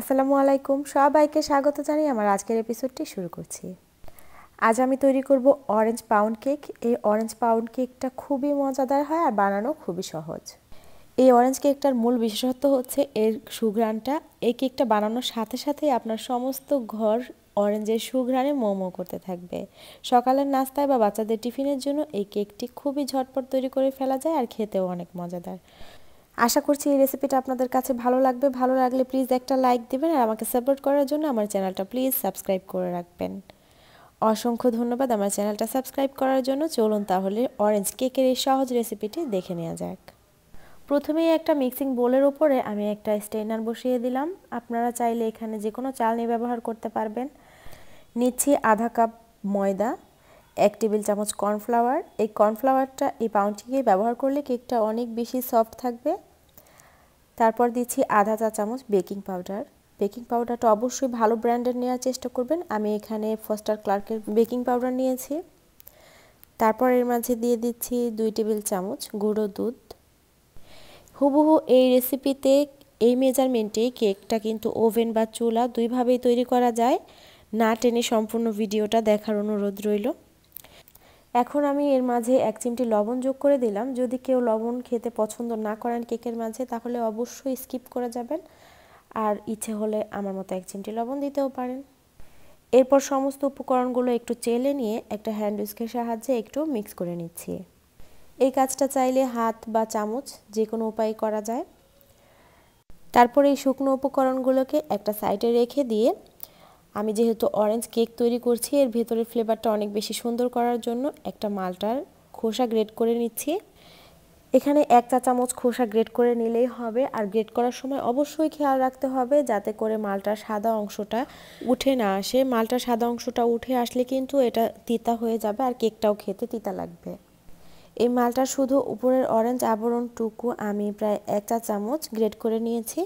আসসালামু আলাইকুম সবাইকে স্বাগত জানিয়ে আমার আজকের এপিসোডটি শুরু করছি আজ আমি তৈরি করব অরেঞ্জ পাউন্ড কেক এই অরেঞ্জ পাউন্ড কেকটা খুবই মজাদার হয় আর বানানো খুবই সহজ এই অরেঞ্জ কেকটার মূল বিশেষত্ব হচ্ছে এর সুঘ্রাণটা এই কেকটা বানানোর সাথে সাথে আপনার সমস্ত ঘর অরেঞ্জের সুঘ্রাণে মোমো করতে থাকবে সকালের নাস্তায় বা বাচ্চাদের টিফিনের জন্য এই কেকটি খুবই ঝটপট তৈরি করে ফেলা যায় আর খেতেও অনেক মজাদার আশা করছি এই রেসিপিটা আপনাদের কাছে ভালো লাগবে ভালো লাগলে প্লিজ একটা লাইক দেবেন আর আমাকে সাপোর্ট করার জন্য আমার চ্যানেলটা প্লিজ সাবস্ক্রাইব করে রাখবেন অসংখ্য ধন্যবাদ আমার চ্যানেলটা সাবস্ক্রাইব করার জন্য চলুন তাহলে অরেঞ্জ কেকের এই সহজ রেসিপিটি দেখে নেওয়া যাক প্রথমেই একটা মিক্সিং বোলের ওপরে আমি একটা স্টেনার বসিয়ে দিলাম আপনারা চাইলে এখানে যে কোনো চালনি ব্যবহার করতে পারবেন নিচ্ছি আধা কাপ ময়দা এক টেবিল চামচ কর্নফ্লাওয়ার এই কর্নফ্লাওয়ারটা এই পাউন্টিকে ব্যবহার করলে কেকটা অনেক বেশি সফট থাকবে তারপর দিচ্ছি আধা চা চামচ বেকিং পাউডার বেকিং পাউডারটা অবশ্যই ভালো ব্র্যান্ডের নেওয়ার চেষ্টা করবেন আমি এখানে ফস্টার ক্লার্কের বেকিং পাউডার নিয়েছি তারপর এর মাঝে দিয়ে দিচ্ছি দুই টেবিল চামচ গুঁড়ো দুধ হুবহু এই রেসিপিতে এই মেজারমেন্টে কেকটা কিন্তু ওভেন বা চুলা দুইভাবেই তৈরি করা যায় না টেনে সম্পূর্ণ ভিডিওটা দেখার অনুরোধ রইল এখন আমি এর মাঝে এক চিমটি লবণ যোগ করে দিলাম যদি কেউ লবণ খেতে পছন্দ না করেন কেকের মাঝে তাহলে অবশ্যই স্কিপ করে যাবেন আর ইচ্ছে হলে আমার মতো এক চিমটি লবণ দিতেও পারেন এরপর সমস্ত উপকরণগুলো একটু চেলে নিয়ে একটা হ্যান্ড উইস্কের সাহায্যে একটু মিক্স করে নিচ্ছি এই কাজটা চাইলে হাত বা চামচ যে কোনো উপায়ে করা যায় তারপর এই শুকনো উপকরণগুলোকে একটা সাইডে রেখে দিয়ে আমি যেহেতু অরেঞ্জ কেক তৈরি করছি এর ভেতরের ফ্লেভারটা অনেক বেশি সুন্দর করার জন্য একটা মালটার খোসা গ্রেড করে নিচ্ছি এখানে এক চা চামচ খোসা গ্রেড করে নিলেই হবে আর গ্রেড করার সময় অবশ্যই খেয়াল রাখতে হবে যাতে করে মালটার সাদা অংশটা উঠে না আসে মালটার সাদা অংশটা উঠে আসলে কিন্তু এটা তিতা হয়ে যাবে আর কেকটাও খেতে তিতা লাগবে এই মালটার শুধু উপরের অরেঞ্জ আবরণটুকু আমি প্রায় এক চা চামচ গ্রেড করে নিয়েছি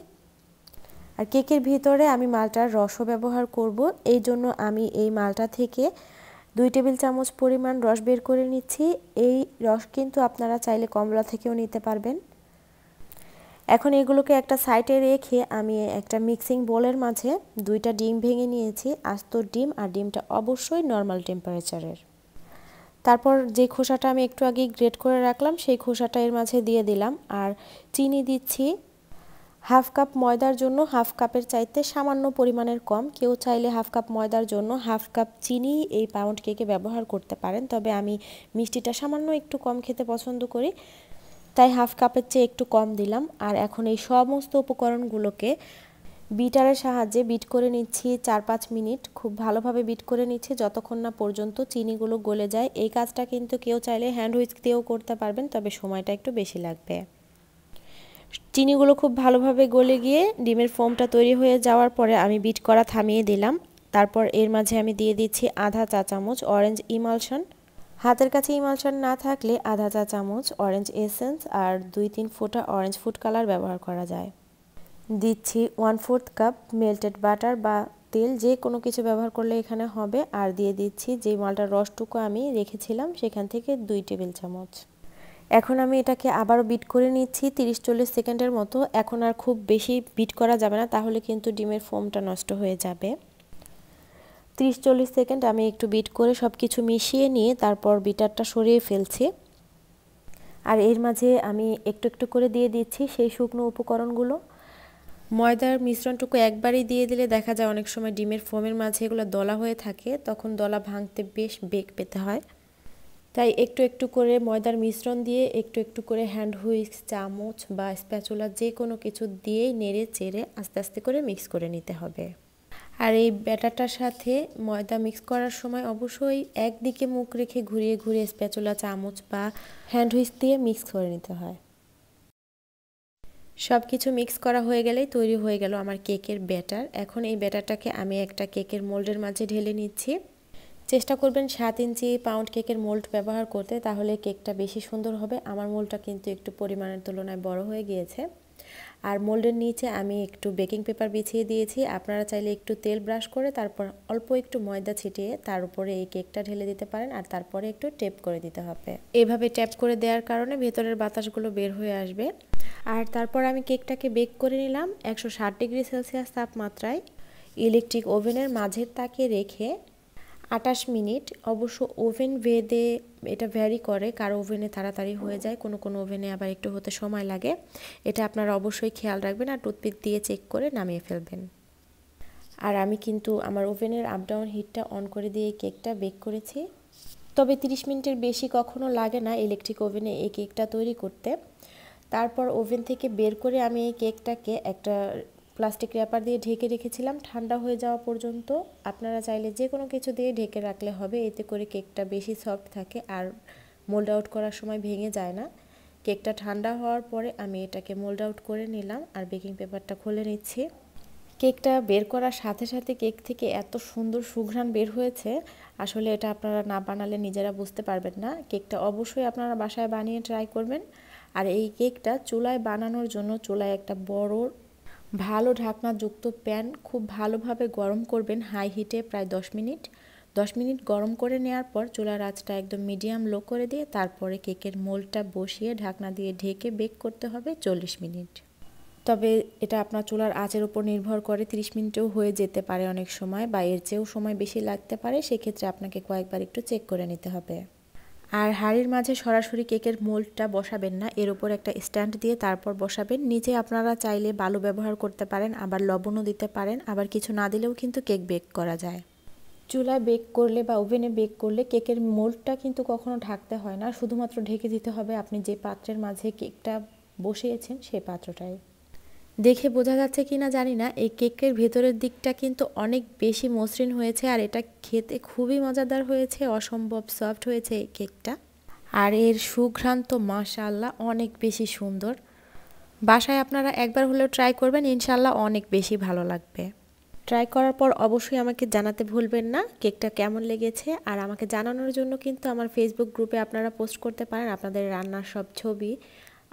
আর কেকের ভিতরে আমি মালটার রসও ব্যবহার করব এই জন্য আমি এই মালটা থেকে দুই টেবিল চামচ পরিমাণ রস বের করে নিচ্ছি এই রস কিন্তু আপনারা চাইলে কমলা থেকেও নিতে পারবেন এখন এগুলোকে একটা সাইডে রেখে আমি একটা মিক্সিং বোলের মাঝে দুইটা ডিম ভেঙে নিয়েছি আস্ত ডিম আর ডিমটা অবশ্যই নর্মাল টেম্পারেচারের তারপর যে খোসাটা আমি একটু আগে গ্রেট করে রাখলাম সেই খোসাটা এর মাঝে দিয়ে দিলাম আর চিনি দিচ্ছি হাফ কাপ ময়দার জন্য হাফ কাপের চাইতে সামান্য পরিমাণের কম কেউ চাইলে হাফ কাপ ময়দার জন্য হাফ কাপ চিনি এই পাউন্ড কেকে ব্যবহার করতে পারেন তবে আমি মিষ্টিটা সামান্য একটু কম খেতে পছন্দ করি তাই হাফ কাপের চেয়ে একটু কম দিলাম আর এখন এই সমস্ত উপকরণগুলোকে বিটারের সাহায্যে বিট করে নিচ্ছি চার পাঁচ মিনিট খুব ভালোভাবে বিট করে নিচ্ছি যতক্ষণ না পর্যন্ত চিনিগুলো গলে যায় এই কাজটা কিন্তু কেউ চাইলে হ্যান্ড হুইস্ক দিয়েও করতে পারবেন তবে সময়টা একটু বেশি লাগবে চিনিগুলো খুব ভালোভাবে গলে গিয়ে ডিমের ফোমটা তৈরি হয়ে যাওয়ার পরে আমি বিট করা থামিয়ে দিলাম তারপর এর মাঝে আমি দিয়ে দিচ্ছি আধা চা চামচ অরেঞ্জ ইমালশন হাতের কাছে ইমালশন না থাকলে আধা চা চামচ অরেঞ্জ এসেন্স আর দুই তিন ফোটা অরেঞ্জ ফুড কালার ব্যবহার করা যায় দিচ্ছি one fourth cup melted butter বা তেল যে কোনো কিছু ব্যবহার করলে এখানে হবে আর দিয়ে দিচ্ছি যে মালটার রসটুকু আমি রেখেছিলাম সেখান থেকে দুই টেবিল চামচ এখন আমি এটাকে আবারও বিট করে নিচ্ছি তিরিশ চল্লিশ সেকেন্ডের মতো এখন আর খুব বেশি বিট করা যাবে না তাহলে কিন্তু ডিমের ফোমটা নষ্ট হয়ে যাবে তিরিশ চল্লিশ সেকেন্ড আমি একটু বিট করে সব কিছু মিশিয়ে নিয়ে তারপর বিটারটা সরিয়ে ফেলছি আর এর মাঝে আমি একটু একটু করে দিয়ে দিচ্ছি সেই শুকনো উপকরণগুলো ময়দার মিশ্রণটুকু একবারই দিয়ে দিলে দেখা যায় অনেক সময় ডিমের ফোমের মাঝে এগুলো দলা হয়ে থাকে তখন দলা ভাঙতে বেশ বেগ পেতে হয় তাই একটু একটু করে ময়দার মিশ্রণ দিয়ে একটু একটু করে হ্যান্ড হুইক্স চামচ বা স্প্যাচুলা যে কোনো কিছু দিয়েই নেড়ে চেড়ে আস্তে আস্তে করে মিক্স করে নিতে হবে আর এই ব্যাটারটার সাথে ময়দা মিক্স করার সময় অবশ্যই একদিকে মুখ রেখে ঘুরিয়ে ঘুরিয়ে স্প্যাচুলা চামচ বা হ্যান্ড হুইক্স দিয়ে মিক্স করে নিতে হয় সব কিছু মিক্স করা হয়ে গেলেই তৈরি হয়ে গেল আমার কেকের ব্যাটার এখন এই ব্যাটারটাকে আমি একটা কেকের মোল্ডের মাঝে ঢেলে নিচ্ছি চেষ্টা করবেন সাত ইঞ্চি পাউন্ড কেকের মোল্ড ব্যবহার করতে তাহলে কেকটা বেশি সুন্দর হবে আমার মোল্ডটা কিন্তু একটু পরিমাণের তুলনায় বড় হয়ে গিয়েছে আর মোল্ডের নিচে আমি একটু বেকিং পেপার বিছিয়ে দিয়েছি আপনারা চাইলে একটু তেল ব্রাশ করে তারপর অল্প একটু ময়দা ছিটিয়ে তার উপরে এই কেকটা ঢেলে দিতে পারেন আর তারপরে একটু টেপ করে দিতে হবে এভাবে ট্যাপ করে দেওয়ার কারণে ভেতরের বাতাসগুলো বের হয়ে আসবে আর তারপর আমি কেকটাকে বেক করে নিলাম একশো ডিগ্রি সেলসিয়াস তাপমাত্রায় ইলেকট্রিক ওভেনের মাঝের তাকে রেখে আটাশ মিনিট অবশ্য ওভেন ভেদে এটা ভ্যারি করে কারো ওভেনে তাড়াতাড়ি হয়ে যায় কোনো কোনো ওভেনে আবার একটু হতে সময় লাগে এটা আপনারা অবশ্যই খেয়াল রাখবেন আর টুথপিক দিয়ে চেক করে নামিয়ে ফেলবেন আর আমি কিন্তু আমার ওভেনের আপডাউন হিটটা অন করে দিয়ে কেকটা বেক করেছি তবে 30 মিনিটের বেশি কখনো লাগে না ইলেকট্রিক ওভেনে এই কেকটা তৈরি করতে তারপর ওভেন থেকে বের করে আমি এই কেকটাকে একটা প্লাস্টিক র্যাপার দিয়ে ঢেকে রেখেছিলাম ঠান্ডা হয়ে যাওয়া পর্যন্ত আপনারা চাইলে যে কোনো কিছু দিয়ে ঢেকে রাখলে হবে এতে করে কেকটা বেশি সফট থাকে আর মোল্ড আউট করার সময় ভেঙে যায় না কেকটা ঠান্ডা হওয়ার পরে আমি এটাকে মোল্ড আউট করে নিলাম আর বেকিং পেপারটা খুলে নিচ্ছি কেকটা বের করার সাথে সাথে কেক থেকে এত সুন্দর সুঘ্রাণ বের হয়েছে আসলে এটা আপনারা না বানালে নিজেরা বুঝতে পারবেন না কেকটা অবশ্যই আপনারা বাসায় বানিয়ে ট্রাই করবেন আর এই কেকটা চুলায় বানানোর জন্য চুলায় একটা বড় ভালো ঢাকনাযুক্ত প্যান খুব ভালোভাবে গরম করবেন হাই হিটে প্রায় 10 মিনিট 10 মিনিট গরম করে নেওয়ার পর চুলার আঁচটা একদম মিডিয়াম লো করে দিয়ে তারপরে কেকের মোলটা বসিয়ে ঢাকনা দিয়ে ঢেকে বেক করতে হবে চল্লিশ মিনিট তবে এটা আপনার চুলার আঁচের উপর নির্ভর করে 30 মিনিটেও হয়ে যেতে পারে অনেক সময় বা এর চেয়েও সময় বেশি লাগতে পারে সেক্ষেত্রে আপনাকে কয়েকবার একটু চেক করে নিতে হবে আর হাড়ির মাঝে সরাসরি কেকের মোল্ডটা বসাবেন না এর উপর একটা স্ট্যান্ড দিয়ে তারপর বসাবেন নিচে আপনারা চাইলে বালু ব্যবহার করতে পারেন আবার লবণও দিতে পারেন আবার কিছু না দিলেও কিন্তু কেক বেক করা যায় চুলায় বেক করলে বা ওভেনে বেক করলে কেকের মোল্ডটা কিন্তু কখনো ঢাকতে হয় না শুধুমাত্র ঢেকে দিতে হবে আপনি যে পাত্রের মাঝে কেকটা বসিয়েছেন সেই পাত্রটায় দেখে বোঝা যাচ্ছে কি না জানি না এই কেকের ভেতরের দিকটা কিন্তু অনেক বেশি মসৃণ হয়েছে আর এটা খেতে খুবই মজাদার হয়েছে অসম্ভব সফট হয়েছে এই কেকটা আর এর সুঘ্রান্ত মাশাল্লাহ অনেক বেশি সুন্দর বাসায় আপনারা একবার হলেও ট্রাই করবেন ইনশাল্লাহ অনেক বেশি ভালো লাগবে ট্রাই করার পর অবশ্যই আমাকে জানাতে ভুলবেন না কেকটা কেমন লেগেছে আর আমাকে জানানোর জন্য কিন্তু আমার ফেসবুক গ্রুপে আপনারা পোস্ট করতে পারেন আপনাদের রান্নার সব ছবি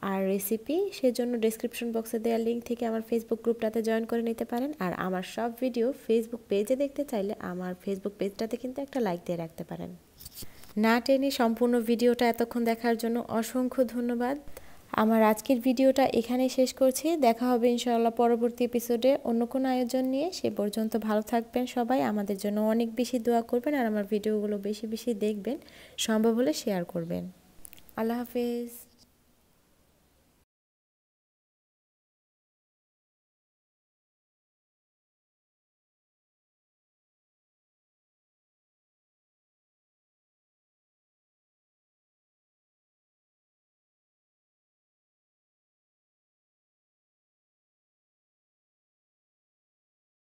আর রেসিপি সেজন্য ডেসক্রিপশন বক্সে দেওয়া লিঙ্ক থেকে আমার ফেসবুক গ্রুপটাতে জয়েন করে নিতে পারেন আর আমার সব ভিডিও ফেসবুক পেজে দেখতে চাইলে আমার ফেসবুক পেজটাতে কিন্তু একটা লাইক দিয়ে রাখতে পারেন না টেনে সম্পূর্ণ ভিডিওটা এতক্ষণ দেখার জন্য অসংখ্য ধন্যবাদ আমার আজকের ভিডিওটা এখানেই শেষ করছি দেখা হবে ইনশাআল্লাহ পরবর্তী এপিসোডে অন্য কোনো আয়োজন নিয়ে সে পর্যন্ত ভালো থাকবেন সবাই আমাদের জন্য অনেক বেশি দোয়া করবেন আর আমার ভিডিওগুলো বেশি বেশি দেখবেন সম্ভব হলে শেয়ার করবেন আল্লাহ হাফেজ